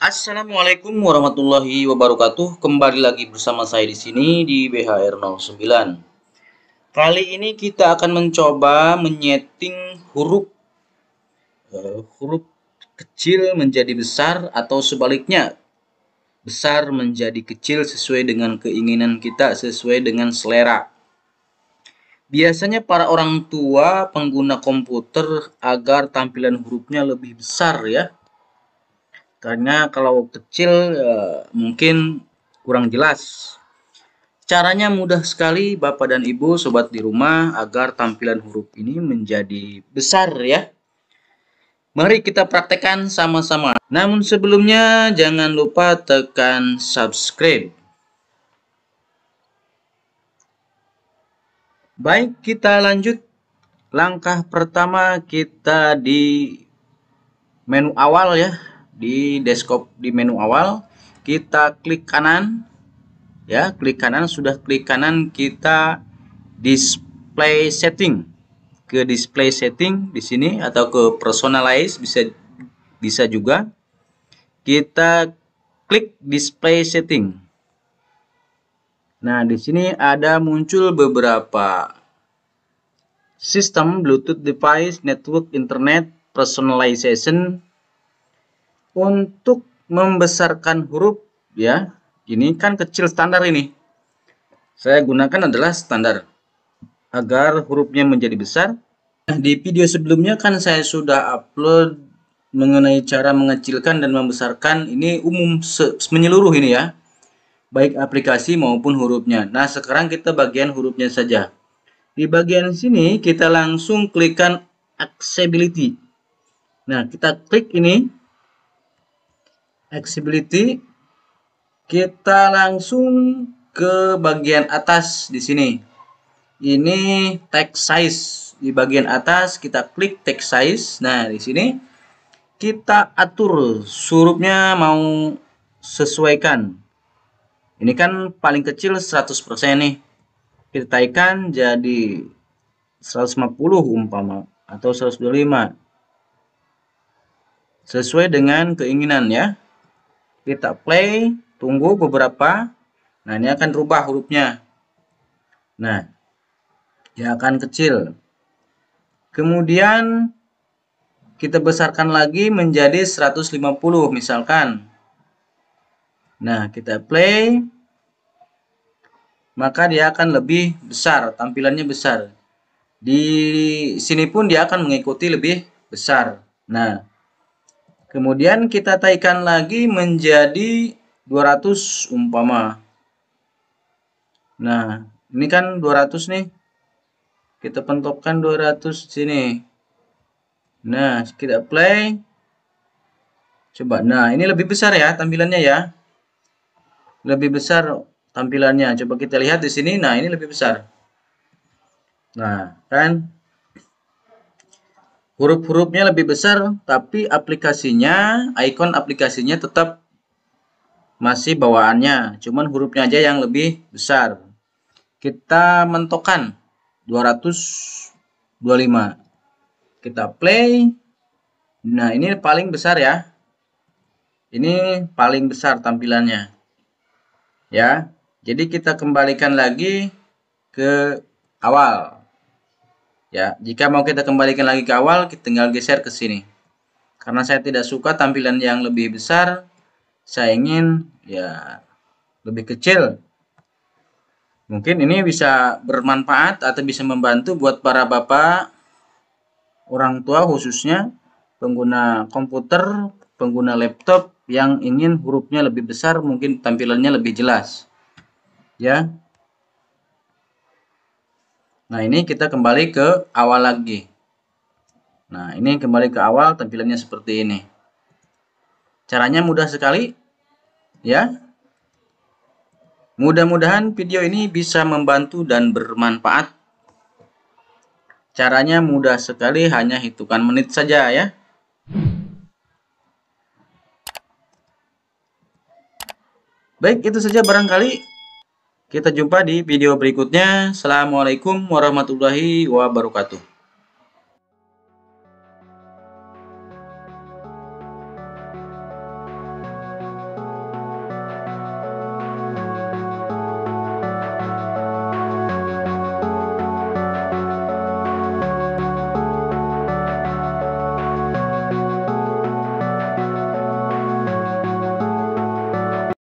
Assalamualaikum warahmatullahi wabarakatuh. Kembali lagi bersama saya di sini di BHR 09. Kali ini kita akan mencoba menyeting huruf uh, huruf kecil menjadi besar atau sebaliknya. Besar menjadi kecil sesuai dengan keinginan kita, sesuai dengan selera. Biasanya para orang tua pengguna komputer agar tampilan hurufnya lebih besar ya. Karena kalau kecil ya, mungkin kurang jelas. Caranya mudah sekali Bapak dan Ibu sobat di rumah agar tampilan huruf ini menjadi besar ya. Mari kita praktekkan sama-sama. Namun sebelumnya jangan lupa tekan subscribe. Baik, kita lanjut. Langkah pertama kita di menu awal ya, di desktop di menu awal, kita klik kanan. Ya, klik kanan sudah klik kanan kita display setting. Ke display setting di sini atau ke personalize bisa bisa juga. Kita klik display setting. Nah, di sini ada muncul beberapa sistem Bluetooth device, network internet, personalization untuk membesarkan huruf ya. Ini kan kecil standar ini. Saya gunakan adalah standar agar hurufnya menjadi besar. Nah, di video sebelumnya kan saya sudah upload mengenai cara mengecilkan dan membesarkan ini umum menyeluruh ini ya baik aplikasi maupun hurufnya. Nah, sekarang kita bagian hurufnya saja. Di bagian sini kita langsung klikkan accessibility. Nah, kita klik ini accessibility kita langsung ke bagian atas di sini. Ini text size. Di bagian atas kita klik text size. Nah, di sini kita atur surupnya mau sesuaikan. Ini kan paling kecil 100% nih. Kita taikan jadi 150 umpama atau 125. Sesuai dengan keinginan ya. Kita play, tunggu beberapa. Nah, ini akan rubah hurufnya. Nah, dia akan kecil. Kemudian kita besarkan lagi menjadi 150 misalkan. Nah, kita play. Maka dia akan lebih besar, tampilannya besar. Di sini pun dia akan mengikuti lebih besar. Nah, kemudian kita taikan lagi menjadi 200 umpama. Nah, ini kan 200 nih. Kita pentokkan 200 sini. Nah, kita play. Coba. Nah, ini lebih besar ya tampilannya ya lebih besar tampilannya. Coba kita lihat di sini. Nah, ini lebih besar. Nah, kan? Huruf-hurufnya lebih besar, tapi aplikasinya, ikon aplikasinya tetap masih bawaannya. Cuman hurufnya aja yang lebih besar. Kita mentokan 225. Kita play. Nah, ini paling besar ya. Ini paling besar tampilannya ya. Jadi kita kembalikan lagi ke awal. Ya, jika mau kita kembalikan lagi ke awal, kita tinggal geser ke sini. Karena saya tidak suka tampilan yang lebih besar, saya ingin ya lebih kecil. Mungkin ini bisa bermanfaat atau bisa membantu buat para bapak, orang tua khususnya, pengguna komputer, pengguna laptop, yang ingin hurufnya lebih besar mungkin tampilannya lebih jelas. Ya. Nah, ini kita kembali ke awal lagi. Nah, ini kembali ke awal tampilannya seperti ini. Caranya mudah sekali. Ya. Mudah-mudahan video ini bisa membantu dan bermanfaat. Caranya mudah sekali, hanya hitungan menit saja ya. Baik, itu saja barangkali. Kita jumpa di video berikutnya. Assalamualaikum warahmatullahi wabarakatuh.